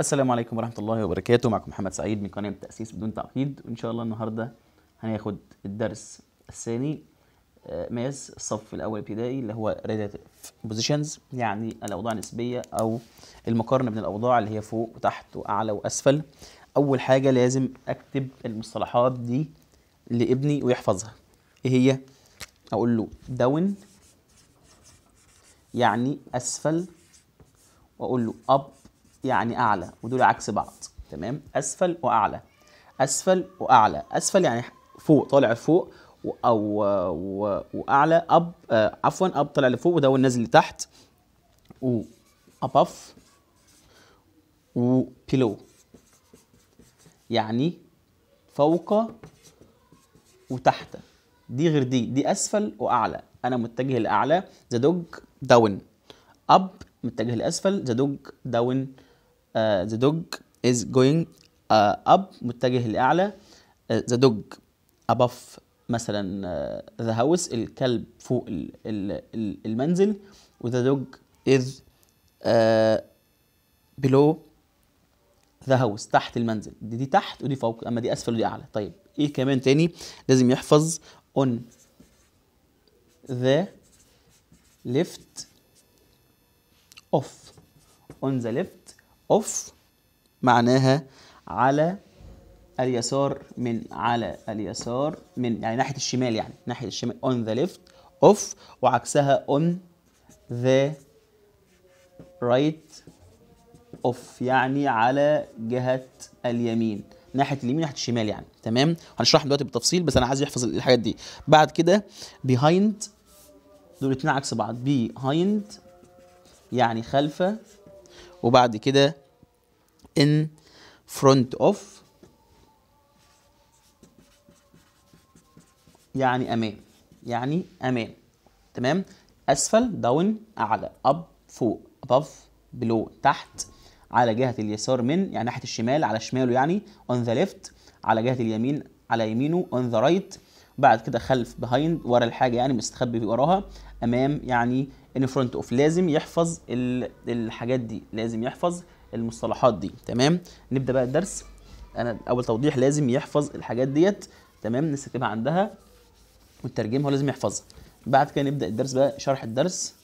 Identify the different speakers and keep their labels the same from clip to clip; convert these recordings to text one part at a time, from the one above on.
Speaker 1: السلام عليكم ورحمة الله وبركاته معكم محمد سعيد من قناة تأسيس بدون تعقيد وإن شاء الله النهاردة هناخد الدرس الثاني آه، ماس الصف الأول ابتدائي اللي هو relative positions يعني الأوضاع النسبية أو المقارنة بين الأوضاع اللي هي فوق وتحت وأعلى وأسفل أول حاجة لازم أكتب المصطلحات دي لابني ويحفظها إيه هي؟ أقول له داون يعني أسفل وأقول له أب يعني اعلى ودول عكس بعض تمام اسفل واعلى اسفل واعلى اسفل يعني فوق طالع فوق او واعلى اب آه، عفوا اب طالع لفوق وداون نازل لتحت و above و بيلو يعني فوق وتحت دي غير دي دي اسفل واعلى انا متجه لاعلى ذا دوج داون اب متجه لاسفل ذا دوج داون ذا دوج از جوينج اب متجه لاعلى ذا دوج اباف مثلا ذا آه، هاوس الكلب فوق المنزل و the المنزل وذا دوج از بلو ذا هاوس تحت المنزل دي, دي تحت ودي فوق اما دي اسفل ودي اعلى طيب ايه كمان تاني لازم يحفظ on the lift off on the lift اوف معناها على اليسار من على اليسار من يعني ناحيه الشمال يعني ناحيه الشمال اون ذا ليفت اوف وعكسها اون ذا رايت اوف يعني على جهه اليمين ناحيه اليمين ناحيه الشمال يعني تمام هنشرح دلوقتي بالتفصيل بس انا عايز يحفظ الحاجات دي بعد كده بيهايند دول اتنين عكس بعض بيهايند يعني خلفه وبعد كده in front of يعني أمام يعني أمام تمام أسفل داون أعلى أب فوق اباف بلو تحت على جهة اليسار من يعني ناحية الشمال على شماله يعني on the left على جهة اليمين على يمينه on the right بعد كده خلف behind ورا الحاجة يعني مستخبي وراها أمام يعني ان فرونت اوف لازم يحفظ الحاجات دي لازم يحفظ المصطلحات دي تمام نبدا بقى الدرس انا اول توضيح لازم يحفظ الحاجات ديت تمام نستكتبها عندها والترجمه هو لازم يحفظها بعد كده نبدا الدرس بقى شرح الدرس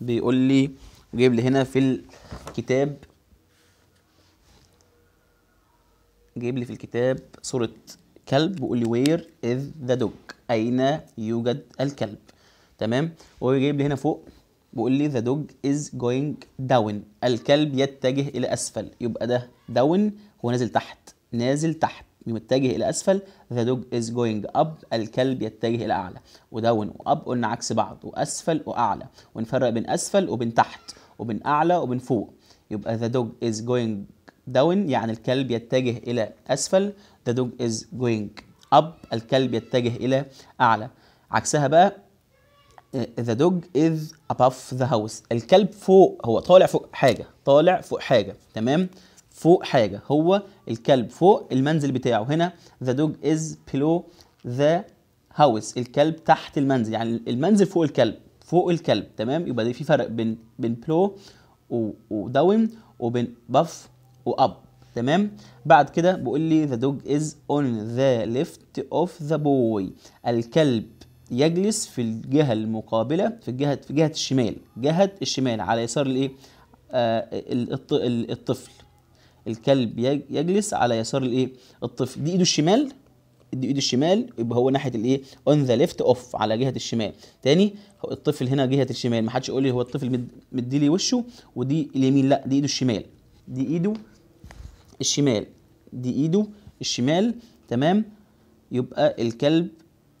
Speaker 1: بيقول لي جايب لي هنا في الكتاب جايب لي في الكتاب صوره كلب بيقول لي وير از ذا دوج اين يوجد الكلب تمام وهو جايب لي هنا فوق بيقول لي ذا دوج از جوينج داون الكلب يتجه الى اسفل يبقى ده داون هو نازل تحت نازل تحت متجه الى اسفل ذا دوج از جوينج اب الكلب يتجه الى اعلى وداون واب قلنا عكس بعض واسفل واعلى ونفرق بين اسفل وبين تحت وبين اعلى وبين فوق يبقى ذا دوج از جوينج داون يعني الكلب يتجه الى اسفل the dog is going up الكلب يتجه إلى أعلى عكسها بقى آه، the dog is above the house الكلب فوق هو طالع فوق حاجة طالع فوق حاجة تمام فوق حاجة هو الكلب فوق المنزل بتاعه هنا the dog is below the house الكلب تحت المنزل يعني المنزل فوق الكلب فوق الكلب تمام يبقى في فرق بين بين below وداون وبين باف واب تمام بعد كده بيقول لي the dog is on the left of the boy الكلب يجلس في الجهة المقابلة في الجهة في جهة الشمال جهة الشمال على يسار الايه آه الطفل الكلب يجلس على يسار الايه الطفل دي ايده الشمال دي ايده الشمال يبقى هو ناحيه الايه اون ذا ليفت اوف على جهه الشمال تاني الطفل هنا جهه الشمال ما حدش يقول لي هو الطفل مدي لي وشه ودي اليمين لا دي ايده الشمال دي ايده الشمال دي ايده الشمال تمام يبقى الكلب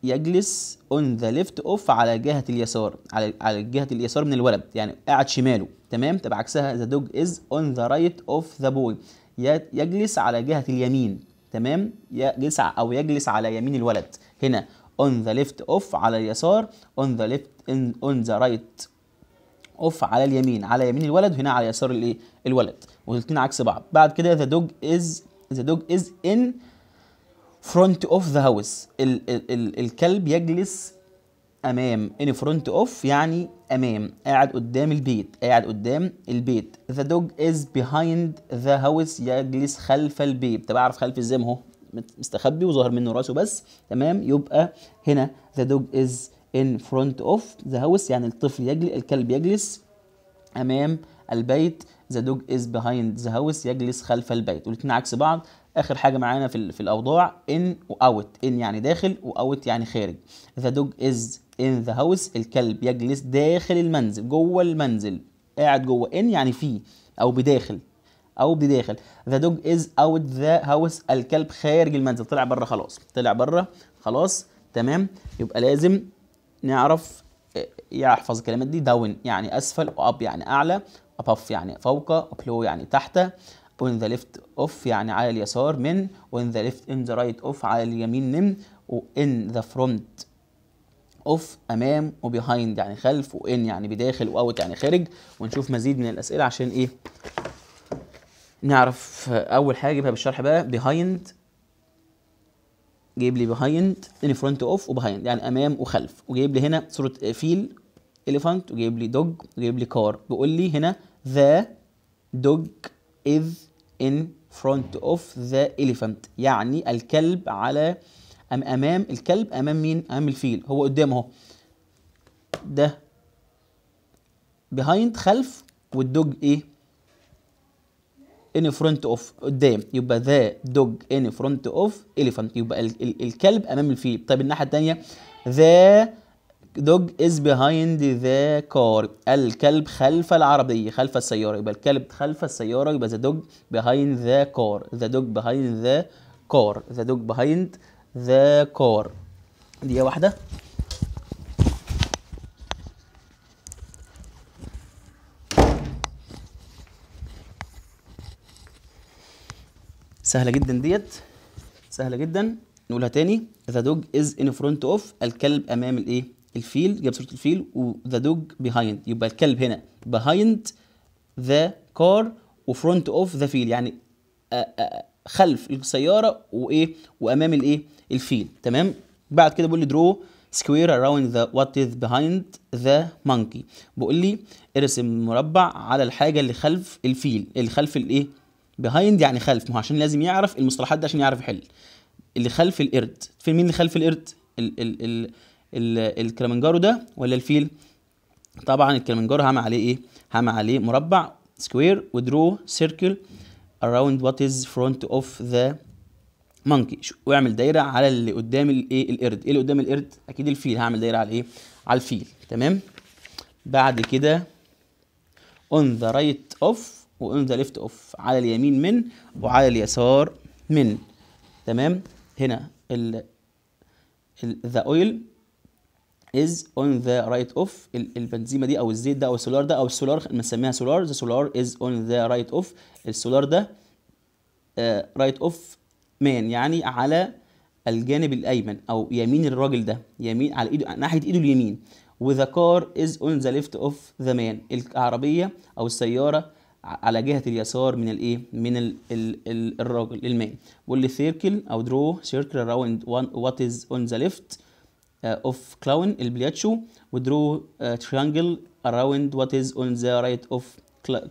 Speaker 1: يجلس اون ذا ليفت اوف على جهه اليسار على على جهه اليسار من الولد يعني قاعد شماله تمام تبع عكسها ذا دوج از اون ذا رايت اوف ذا بوي يجلس على جهه اليمين تمام يجلس او يجلس على يمين الولد هنا اون ذا ليفت اوف على اليسار اون ذا ليفت اون ذا رايت اوف على اليمين على يمين الولد وهنا على يسار الايه الولد والاثنين عكس بعض بعد كده ذا دوج از ذا دوج از ان فرونت اوف ذا هاوس الكلب يجلس امام ان فرونت اوف يعني امام قاعد قدام البيت قاعد قدام البيت ذا دوج از بيهايند ذا هاوس يجلس خلف البيت طب اعرف خلف ازاي ما هو مستخبي وظاهر منه راسه بس تمام يبقى هنا ذا دوج از in front of the house يعني الطفل يجلس الكلب يجلس امام البيت the dog is behind the house يجلس خلف البيت والاثنين عكس بعض اخر حاجه معانا في, في الاوضاع in واوت in يعني داخل واوت يعني خارج the dog is in the house الكلب يجلس داخل المنزل جوه المنزل قاعد جوه in يعني في او بداخل او بداخل the dog is out the house الكلب خارج المنزل طلع بره خلاص طلع بره خلاص تمام يبقى لازم نعرف يحفظ الكلمات دي داون يعني اسفل واب يعني اعلى ابف يعني فوق وبلو يعني تحت وان ذا ليفت اوف يعني على اليسار من وان ذا ليفت ان ذا رايت اوف على اليمين من وان ذا فرونت اوف امام وبيهايند يعني خلف وان يعني بداخل واوت يعني خارج ونشوف مزيد من الاسئله عشان ايه نعرف اول حاجه بقى بالشرح بقى بيهايند جايب لي بيهايند ان فرونت اوف وبيهايند يعني امام وخلف وجايب لي هنا صوره فيل اليفانت وجايب لي دوج وجايب لي كار بيقول لي هنا ذا دوج از ان فرونت اوف ذا اليفانت يعني الكلب على أم امام الكلب امام مين امام الفيل هو قدام اهو ده بيهايند خلف والدوج ايه in front of قدام يبقى ذا dog in front of elephant يبقى ال ال الكلب امام الفيل طيب الناحيه الثانيه ذا dog is behind the car الكلب خلف العربية خلف السيارة يبقى الكلب خلف السيارة يبقى ذا dog behind the car ذا dog behind the car the dog behind the car دي واحدة سهله جدا ديت سهله جدا نقولها تاني ذا دوج از ان فرونت اوف الكلب امام الايه الفيل جاب صوره الفيل وذا دوج بيهايند يبقى الكلب هنا بيهايند ذا كار وفرونت اوف ذا فيل يعني خلف السياره وايه وامام الايه الفيل تمام بعد كده بيقول لي درو سكوير اراوند ذا وات از بيهايند ذا مونكي بيقول لي ارسم مربع على الحاجه اللي خلف الفيل اللي خلف الايه بيهايند يعني خلف ما هو عشان لازم يعرف المصطلحات دي عشان يعرف يحل اللي خلف القرد فين مين اللي خلف القرد ال ال ال ال الكلمنجارو ده ولا الفيل طبعا الكلمنجارو هعمل عليه ايه هعمل عليه مربع سكوير ودرو سيركل اراوند وات از فرونت اوف ذا مونكي واعمل دايره على اللي قدام الايه القرد ايه اللي قدام القرد اكيد الفيل هعمل دايره على ايه على الفيل تمام بعد كده on the right of وان ذا ليفت اوف على اليمين من وعلى اليسار من تمام هنا ال ذا اويل از اون ذا رايت اوف البنزيمه دي او الزيت ده او السولار ده او السولار بنسميها سولار ذا سولار از اون ذا رايت اوف السولار ده رايت اوف مان يعني على الجانب الايمن او يمين الراجل ده يمين على ايده ناحيه ايده اليمين وذا كار از اون ذا ليفت اوف ذا مان العربيه او السياره على جهه اليسار من الايه من الـ الـ الـ الرجل المائي واللي سيركل او درو سيركل اراوند وات از اون ذا ليفت اوف كلاون البلياتشو ودرو تريانجل اراوند وات از اون ذا رايت اوف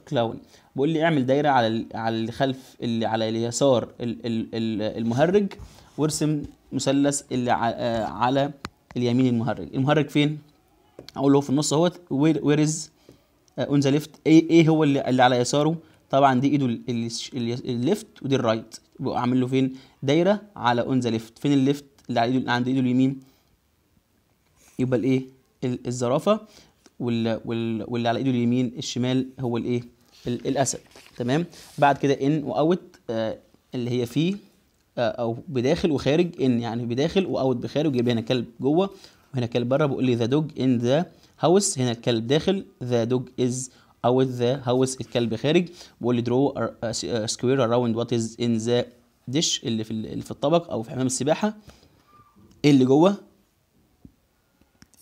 Speaker 1: كلاون بيقول لي اعمل دايره على على الخلف اللي على اليسار الـ الـ المهرج وارسم مثلث اللي آه، على اليمين المهرج المهرج فين اقول له في النص اهوت وير از اون آه، ذا ليفت إيه،, ايه هو اللي, اللي على يساره طبعا دي ايده الليفت ودي الرايت بقى اعمل له فين دايره على اون ذا ليفت فين الليفت اللي على ايده عند ايده اليمين يبقى الايه الزرافه وال... وال... واللي على ايده اليمين الشمال هو الايه الاسد تمام بعد كده ان واوت آه اللي هي فيه آه او بداخل وخارج ان يعني بداخل واوت بخارج يبقى هنا كلب جوه وهنا كلب بره بقول لي ذا دوج ان ذا هاوس هنا الكلب داخل ذا دوج از او ذا هاوس الكلب خارج بيقول لي درو سكوير اراوند وات از ان ذا ديش اللي في اللي في الطبق او في حمام السباحه ايه اللي جوه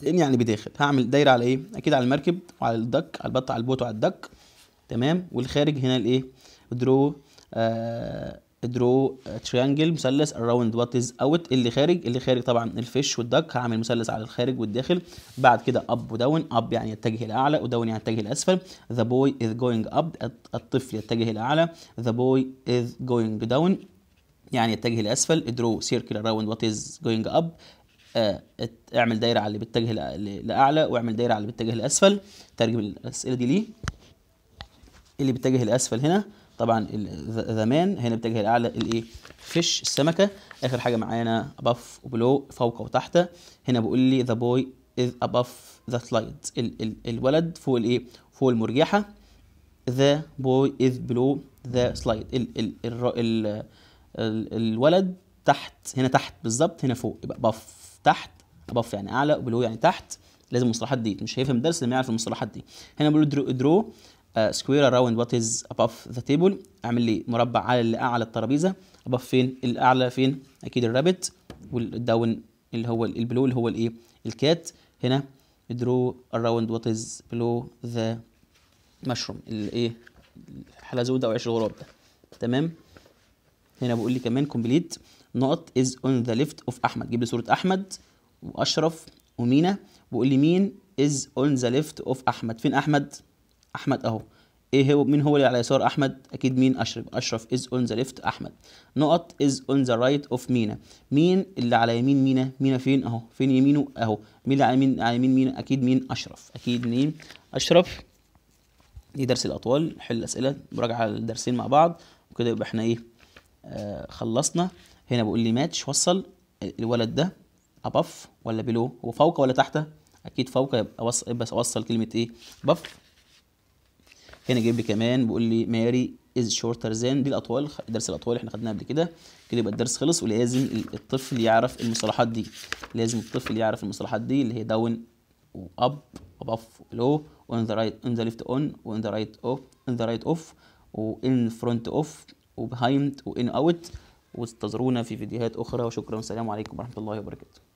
Speaker 1: لان يعني بداخل هعمل دايره على ايه اكيد على المركب وعلى الدك على البط على البوت وعلى الدك تمام والخارج هنا الايه درو آه درو تريانجل مثلث اراوند وات از اوت اللي خارج اللي خارج طبعا الفيش والدك هعمل مثلث على الخارج والداخل بعد كده اب وداون اب يعني يتجه الاعلى وداون يعني يتجه الاسفل ذا بوي از جوينج اب الطفل يتجه الاعلى ذا بوي از جوينج داون يعني يتجه الاسفل درو سيركل اراوند وات از جوينج اب اعمل دايره على اللي بيتجه لاعلى واعمل دايره على اللي بيتجه لاسفل ترجم الاسئله دي ليه اللي بيتجه لاسفل هنا طبعا ذا مان هنا بتجه الاعلى الايه فيش السمكه اخر حاجه معانا اباف وبلو فوق وتحت هنا بيقول لي ذا بوي از اباف ذا سلايد الولد فوق الايه فوق المرجحه ذا بوي از بلو ذا سلايد الولد تحت هنا تحت بالظبط هنا فوق يبقى باف تحت باف يعني اعلى وبلو يعني تحت لازم المصطلحات دي مش هيفهم درس لما يعرف المصطلحات دي هنا بيقول درو, درو سكوير اراوند وات از اباف ذا تيبل اعمل لي مربع على اللي اعلى الترابيزه اباف فين الاعلى فين اكيد الرابت والداون اللي هو البلو اللي هو الايه الكات هنا درو اراوند وات از بلو ذا مشروم الايه الحلزون ده او عيش الغراب ده تمام هنا بقول لي كمان كومبليت نقط از اون ذا ليفت اوف احمد جيب لي صوره احمد واشرف ومينا بقول لي مين از اون ذا ليفت اوف احمد فين احمد احمد اهو ايه هو مين هو اللي على يسار احمد اكيد مين اشرف اشرف از اون ذا ليفت احمد نقط از اون ذا رايت اوف مينا مين اللي على يمين مينا مينا فين اهو فين يمينه اهو مين اللي على يمين على يمين مينا اكيد مين اشرف اكيد مين اشرف دي درس الاطوال حل اسئله مراجعه الدرسين مع بعض وكده يبقى احنا ايه آه خلصنا هنا بقول لي ماتش وصل الولد ده ابف ولا بلو هو فوق ولا تحت اكيد فوق يبقى بس اوصل كلمه ايه بف هنا جايب لي كمان بيقول لي ماري از شورتر ذان دي الاطوال درس الاطوال احنا خدناه قبل كده كده يبقى الدرس خلص ولازم الطفل يعرف المصطلحات دي لازم الطفل يعرف المصطلحات دي اللي هي داون واب واباف لو وان ذا رايت ان ذا ليفت اون وان ذا رايت اوف ان ذا رايت اوف وان فرونت اوف وبهايند وان اوت وانتظرونا في فيديوهات اخرى وشكرا والسلام عليكم ورحمه الله وبركاته